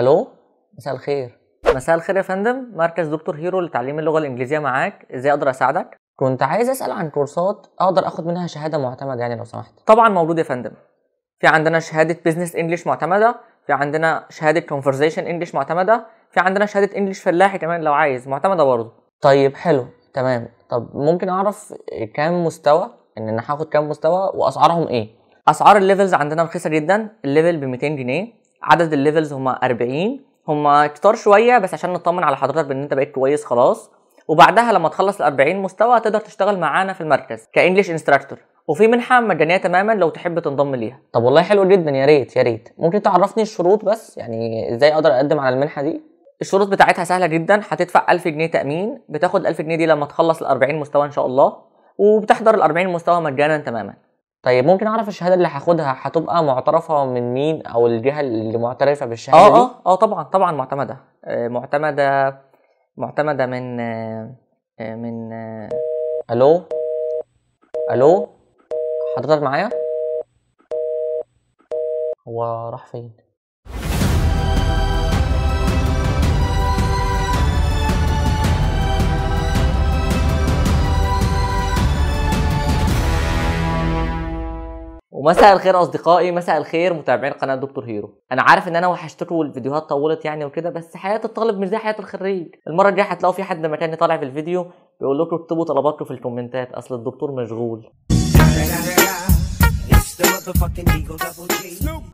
الو مساء الخير مساء الخير يا فندم مركز دكتور هيرو لتعليم اللغه الانجليزيه معاك ازاي اقدر اساعدك كنت عايز اسال عن كورسات اقدر اخد منها شهاده معتمده يعني لو سمحت طبعا موجود يا فندم في عندنا شهاده بزنس انجلش معتمده في عندنا شهاده كونفرزيشن انجلش معتمده في عندنا شهاده انجلش فلاحي كمان لو عايز معتمده برضه طيب حلو تمام طب ممكن اعرف كام مستوى ان انا هاخد كام مستوى واسعارهم ايه اسعار الليفلز عندنا رخيصه جدا الليفل ب 200 جنيه عدد الليفلز هم 40 هم كتار شويه بس عشان نطمن على حضرتك بان انت بقيت كويس خلاص وبعدها لما تخلص ال 40 مستوى تقدر تشتغل معانا في المركز كانجلش انستراكتور وفي منحه مجانيه تماما لو تحب تنضم ليها طب والله حلو جدا يا ريت يا ريت ممكن تعرفني الشروط بس يعني ازاي اقدر اقدم على المنحه دي الشروط بتاعتها سهله جدا هتدفع 1000 جنيه تامين بتاخد 1000 جنيه دي لما تخلص ال 40 مستوى ان شاء الله وبتحضر ال 40 مستوى مجانا تماما طيب ممكن اعرف الشهاده اللي هاخدها هتبقى معترفه من مين او الجهه اللي معترفه بالشهاده اه اه اه طبعا طبعا معتمده آه، معتمده معتمده من آه، آه، من الو الو حضرتك معايا هو راح فين ومساء الخير اصدقائي مساء الخير متابعين قناه دكتور هيرو انا عارف ان انا وحشتكم والفيديوهات طولت يعني وكده بس حياه الطالب مش زي حياه الخريج المره الجايه هتلاقوا في حد مكاني طالع في الفيديو بيقول لكم اكتبوا طلباتكم في الكومنتات اصل الدكتور مشغول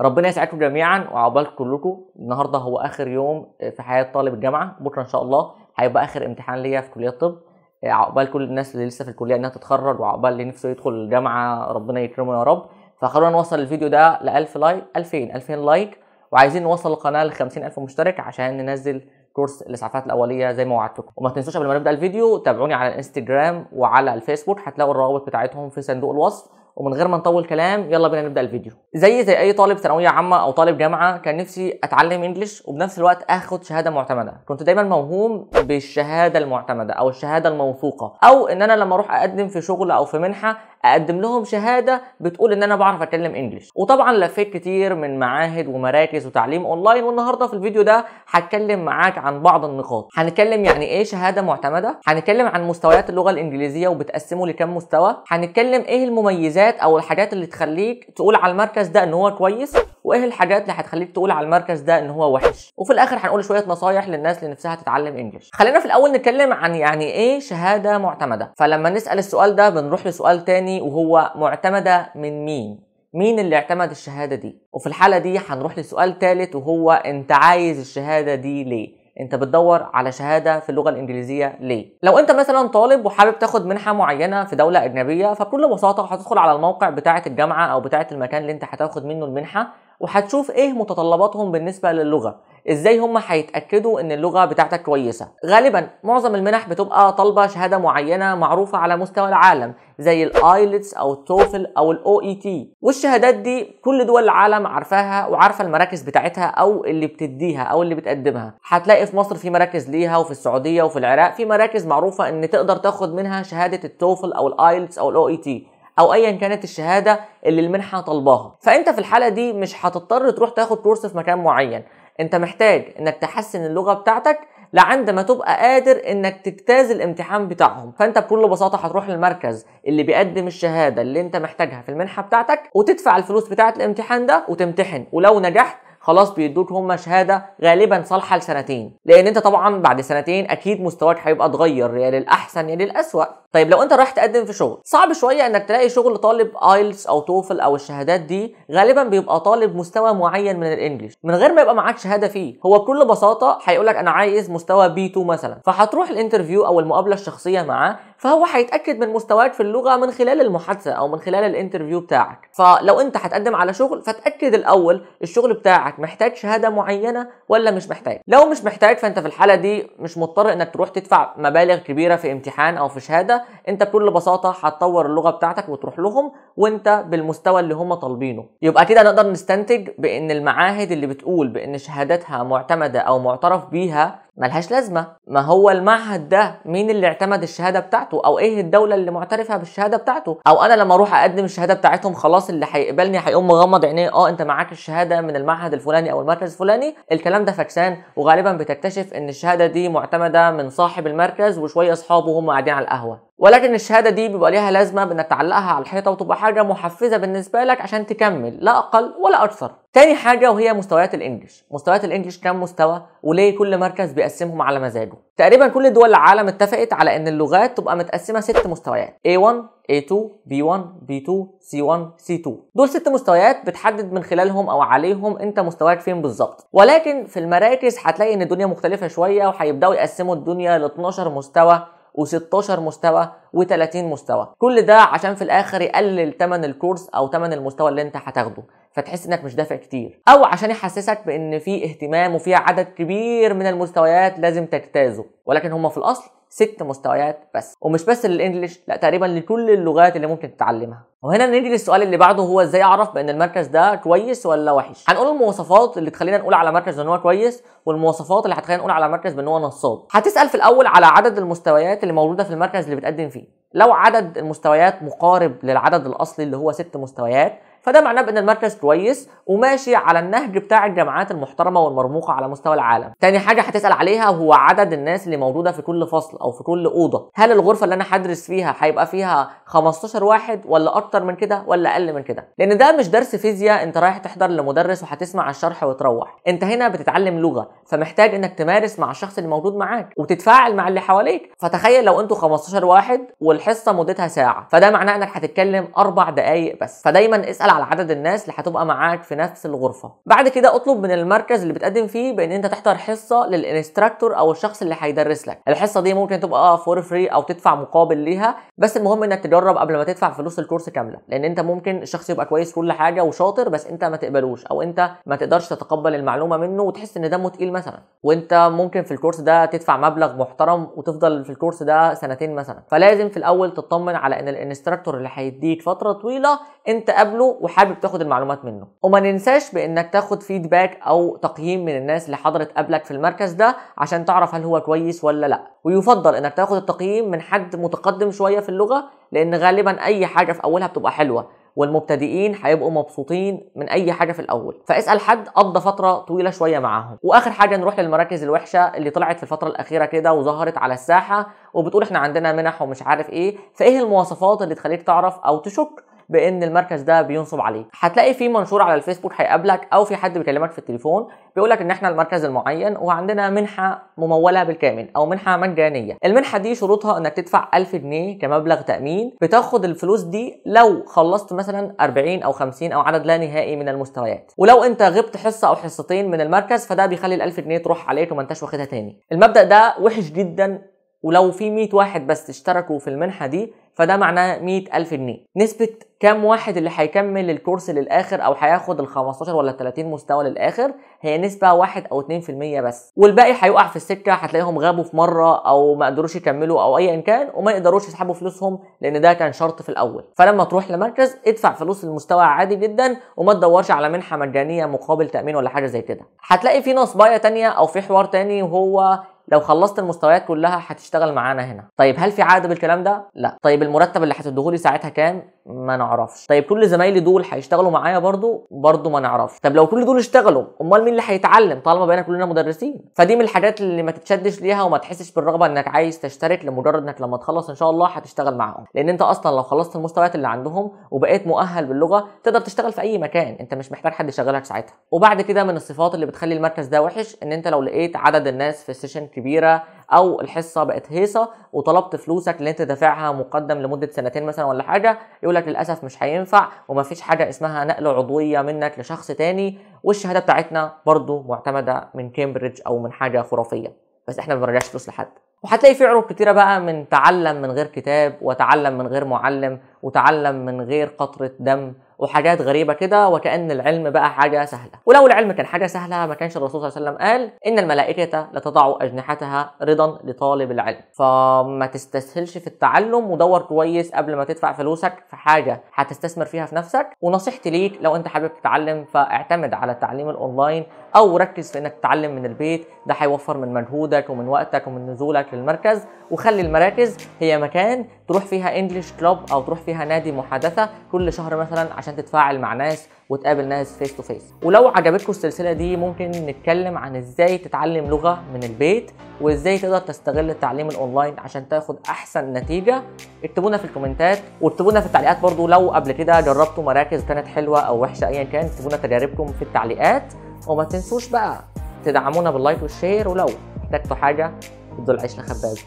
ربنا يسعدكم جميعا وعقبال كلكم النهارده هو اخر يوم في حياه طالب الجامعه بكره ان شاء الله هيبقى اخر امتحان ليا في كليه الطب عقبال كل الناس اللي لسه في الكليه انها تتخرج وعقبال اللي نفسه يدخل الجامعه ربنا يكرمه يا رب فخلونا نوصل الفيديو ده ل 1000 لايك 2000 2000 لايك وعايزين نوصل القناه ل 50000 مشترك عشان ننزل كورس الاسعافات الاوليه زي ما وعدتكم وما تنسوش قبل ما نبدا الفيديو تابعوني على الانستجرام وعلى الفيسبوك هتلاقوا الروابط بتاعتهم في صندوق الوصف ومن غير ما نطول كلام يلا بينا نبدا الفيديو زي زي اي طالب ثانويه عامه او طالب جامعه كان نفسي اتعلم انجلش وبنفس الوقت اخد شهاده معتمده كنت دايما موهوم بالشهاده المعتمده او الشهاده الموثوقه او ان انا لما اروح اقدم في شغل او في منحه اقدم لهم شهاده بتقول ان انا بعرف اتكلم انجلش وطبعا لفيت كتير من معاهد ومراكز وتعليم اونلاين والنهارده في الفيديو ده هتكلم معاك عن بعض النقاط هنتكلم يعني ايه شهاده معتمده هنتكلم عن مستويات اللغه الانجليزيه وبتقسمه لكام مستوى هنتكلم ايه المميزات او الحاجات اللي تخليك تقول على المركز ده ان هو كويس وايه الحاجات اللي هتخليك تقول على المركز ده ان هو وحش وفي الاخر هنقول شويه نصايح للناس اللي نفسها تتعلم انجلش خلينا في الاول نتكلم عن يعني ايه شهاده معتمده فلما نسال السؤال ده بنروح لسؤال تاني وهو معتمده من مين مين اللي اعتمد الشهاده دي وفي الحاله دي هنروح لسؤال ثالث وهو انت عايز الشهاده دي ليه انت بتدور على شهاده في اللغه الانجليزيه ليه لو انت مثلا طالب وحابب تاخد منحه معينه في دوله اجنبيه فبكل بساطه هتدخل على الموقع بتاعه الجامعه او بتاعه المكان اللي انت هتاخد منه المنحه وهتشوف ايه متطلباتهم بالنسبه للغه ازاي هم هيتاكدوا ان اللغه بتاعتك كويسه غالبا معظم المنح بتبقى طالبه شهاده معينه معروفه على مستوى العالم زي الايلتس او التوفل او الاو اي تي e والشهادات دي كل دول العالم عارفاها وعارفه المراكز بتاعتها او اللي بتديها او اللي بتقدمها هتلاقي في مصر في مراكز ليها وفي السعوديه وفي العراق في مراكز معروفه ان تقدر تاخد منها شهاده التوفل او الايلتس او الاو اي تي e او ايا كانت الشهاده اللي المنحه طالباها فانت في الحاله دي مش هتضطر تروح تاخد كورس في مكان معين انت محتاج انك تحسن اللغه بتاعتك لعند ما تبقى قادر انك تجتاز الامتحان بتاعهم فانت بكل بساطه هتروح للمركز اللي بيقدم الشهاده اللي انت محتاجها في المنحه بتاعتك وتدفع الفلوس بتاعه الامتحان ده وتمتحن ولو نجحت خلاص بيدوك هم شهاده غالبا صالحه لسنتين لان انت طبعا بعد سنتين اكيد مستواك هيبقى اتغير يا للاحسن يا للاسوء طيب لو انت رايح تقدم في شغل صعب شويه انك تلاقي شغل طالب ايلتس او توفل او الشهادات دي غالبا بيبقى طالب مستوى معين من الانجليش من غير ما يبقى معاك شهاده فيه هو بكل بساطه هيقول لك انا عايز مستوى بي 2 مثلا فهتروح الانترفيو او المقابله الشخصيه معاه فهو هيتاكد من مستواك في اللغه من خلال المحادثه او من خلال الانترفيو بتاعك فلو انت هتقدم على شغل فتاكد الاول الشغل بتاعك محتاج شهاده معينه ولا مش محتاج لو مش محتاج فانت في الحاله دي مش مضطر انك تروح تدفع مبالغ كبيره في امتحان او في شهاده انت بكل بساطه هتطور اللغه بتاعتك وتروح لهم وانت بالمستوى اللي هم طالبينه يبقى كده نقدر نستنتج بان المعاهد اللي بتقول بان شهاداتها معتمده او معترف بيها ملهاش لازمه ما هو المعهد ده مين اللي اعتمد الشهاده بتاعته او ايه الدوله اللي معترفه بالشهاده بتاعته او انا لما اروح اقدم الشهاده بتاعتهم خلاص اللي هيقبلني هيقوم مغمض عينيه اه انت معاك الشهاده من المعهد الفلاني او المركز الفلاني الكلام ده فكسان وغالبا بتكتشف ان الشهاده دي معتمده من صاحب المركز وشويه اصحابه هم قاعدين على القهوه ولكن الشهاده دي بيبقى ليها لازمه بانك تعلقها على الحيطه وتبقى حاجه محفزه بالنسبه لك عشان تكمل لا اقل ولا اكثر تاني حاجه وهي مستويات الانجليش مستويات الانجليش كام مستوى وليه كل مركز بيقسمهم على مزاجه تقريبا كل دول العالم اتفقت على ان اللغات تبقى متقسمه ست مستويات A1 A2 B1 B2 C1 C2 دول ست مستويات بتحدد من خلالهم او عليهم انت مستواك فين بالظبط ولكن في المراكز هتلاقي ان الدنيا مختلفه شويه وهيبداوا يقسموا الدنيا ل 12 مستوى و16 مستوى و30 مستوى كل ده عشان في الاخر يقلل ثمن الكورس او ثمن المستوى اللي انت هتاخده فتحس انك مش دافع كتير او عشان يحسسك بان في اهتمام وفي عدد كبير من المستويات لازم تجتازه ولكن هم في الاصل ست مستويات بس ومش بس للانجليش لا تقريبا لكل اللغات اللي ممكن تتعلمها وهنا نيجي للسؤال اللي بعده هو ازاي اعرف بان المركز ده كويس ولا وحش هنقول المواصفات اللي تخلينا نقول على مركز ان هو كويس والمواصفات اللي هتخلينا نقول على مركز بان هو نصاب هتسال في الاول على عدد المستويات اللي موجوده في المركز اللي بتقدم فيه لو عدد المستويات مقارب للعدد الاصلي اللي هو ست مستويات فده معناه بان المركز كويس وماشي على النهج بتاع الجامعات المحترمه والمرموقه على مستوى العالم تاني حاجه هتسال عليها هو عدد الناس اللي موجوده في كل فصل او في كل اوضه هل الغرفه اللي انا هدرس فيها هيبقى فيها 15 واحد ولا اكتر من كده ولا اقل من كده لان ده مش درس فيزياء انت رايح تحضر لمدرس وهتسمع الشرح وتروح انت هنا بتتعلم لغه فمحتاج انك تمارس مع الشخص اللي موجود معاك وتتفاعل مع اللي حواليك فتخيل لو انتوا 15 واحد والحصه مدتها ساعه فده معناه انك هتتكلم اربع دقائق بس فدايما اسال على عدد الناس اللي هتبقى معاك في نفس الغرفه بعد كده اطلب من المركز اللي بتقدم فيه بان انت تحضر حصه للانستراكتور او الشخص اللي هيدرس لك الحصه دي ممكن تبقى فور فري او تدفع مقابل ليها بس المهم انك تجرب قبل ما تدفع فلوس الكورس كامله لان انت ممكن الشخص يبقى كويس كل حاجه وشاطر بس انت ما تقبلوش او انت ما تقدرش تتقبل المعلومه منه وتحس ان دمه تقيل مثلا وانت ممكن في الكورس ده تدفع مبلغ محترم وتفضل في الكورس ده سنتين مثلا فلازم في الاول تطمن على ان الانستراكتور اللي هيديك فتره طويله انت قبله وحابب تاخد المعلومات منه وما ننساش بانك تاخد فيدباك او تقييم من الناس اللي حضرت قبلك في المركز ده عشان تعرف هل هو كويس ولا لا ويفضل انك تاخد التقييم من حد متقدم شويه في اللغه لان غالبا اي حاجه في اولها بتبقى حلوه والمبتدئين هيبقوا مبسوطين من اي حاجه في الاول فاسال حد قضى فتره طويله شويه معاهم واخر حاجه نروح للمراكز الوحشه اللي طلعت في الفتره الاخيره كده وظهرت على الساحه وبتقول احنا عندنا منح ومش عارف ايه فايه المواصفات اللي تخليك تعرف او تشك بان المركز ده بينصب عليك هتلاقي في منشور على الفيسبوك هيقابلك او في حد بيكلمك في التليفون بيقول لك ان احنا المركز المعين وعندنا منحه مموله بالكامل او منحه مجانيه المنحه دي شروطها انك تدفع 1000 جنيه كمبلغ تامين بتاخد الفلوس دي لو خلصت مثلا 40 او 50 او عدد لا نهائي من المستويات ولو انت غبت حصه او حصتين من المركز فده بيخلي ال 1000 جنيه تروح عليك وما انتش واخدها تاني المبدا ده وحش جدا ولو في 100 واحد بس اشتركوا في المنحه دي فده معناه 100000 جنيه نسبة كام واحد اللي هيكمل الكورس للاخر او هياخد ال 15 ولا 30 مستوى للاخر هي نسبه 1 او 2% بس والباقي هيقع في السكه هتلاقيهم غابوا في مره او ما قدروش يكملوا او ايا كان وما يقدروش يسحبوا فلوسهم لان ده كان شرط في الاول فلما تروح لمركز ادفع فلوس المستوى عادي جدا وما تدورش على منحه مجانيه مقابل تامين ولا حاجه زي كده هتلاقي في نصبايه تانية او في حوار تاني وهو لو خلصت المستويات كلها هتشتغل معانا هنا طيب هل في عقد بالكلام ده لا طيب المرتب اللي هتديهولي ساعتها كام ما نعرفش طيب كل زمايلي دول هيشتغلوا معايا برضو برضو ما نعرفش طب لو كل دول اشتغلوا امال مين اللي هيتعلم طالما بقينا كلنا مدرسين فدي من الحاجات اللي ما تتشدش ليها وما تحسش بالرغبه انك عايز تشترك لمجرد انك لما تخلص ان شاء الله هتشتغل معاهم لان انت اصلا لو خلصت المستويات اللي عندهم وبقيت مؤهل باللغه تقدر تشتغل في اي مكان انت مش محتاج حد يشغلك ساعتها وبعد كده من الصفات اللي بتخلي المركز ده وحش ان انت لو لقيت عدد الناس في السيشن كبيره او الحصه بقت هيصه وطلبت فلوسك اللي انت دافعها مقدم لمده سنتين مثلا ولا حاجه يقول لك للاسف مش هينفع ومفيش حاجه اسمها نقل عضويه منك لشخص تاني والشهاده بتاعتنا برضو معتمده من كامبريدج او من حاجه خرافيه بس احنا ما بنرجعش فلوس لحد وهتلاقي في عروض كتيره بقى من تعلم من غير كتاب وتعلم من غير معلم وتعلم من غير قطره دم وحاجات غريبة كده وكأن العلم بقى حاجة سهلة ولو العلم كان حاجة سهلة ما كانش الرسول صلى الله عليه وسلم قال إن الملائكة لتضع أجنحتها رضا لطالب العلم فما تستسهلش في التعلم ودور كويس قبل ما تدفع فلوسك في حاجة هتستثمر فيها في نفسك ونصيحتي ليك لو أنت حابب تتعلم فاعتمد على التعليم الأونلاين أو ركز في إنك تتعلم من البيت ده هيوفر من مجهودك ومن وقتك ومن نزولك للمركز وخلي المراكز هي مكان تروح فيها انجلش كلوب أو تروح فيها نادي محادثة كل شهر مثلا عشان عشان تتفاعل مع ناس وتقابل ناس فيس تو فيس ولو عجبتكم السلسله دي ممكن نتكلم عن ازاي تتعلم لغه من البيت وازاي تقدر تستغل التعليم الاونلاين عشان تاخد احسن نتيجه اكتبونا في الكومنتات واكتبونا في التعليقات برضو لو قبل كده جربتوا مراكز كانت حلوه او وحشه ايا كان اكتبونا تجاربكم في التعليقات وما تنسوش بقى تدعمونا باللايك والشير ولو احتجتوا حاجه ادوا العيش لخباز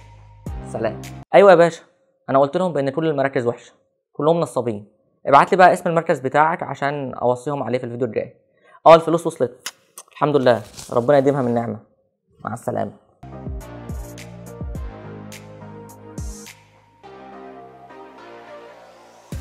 سلام ايوه يا باشا انا قلت لهم بان كل المراكز وحشه كلهم نصابين ابعت لي بقى اسم المركز بتاعك عشان اوصيهم عليه في الفيديو الجاي اه الفلوس وصلت الحمد لله ربنا يديمها من نعمه مع السلامه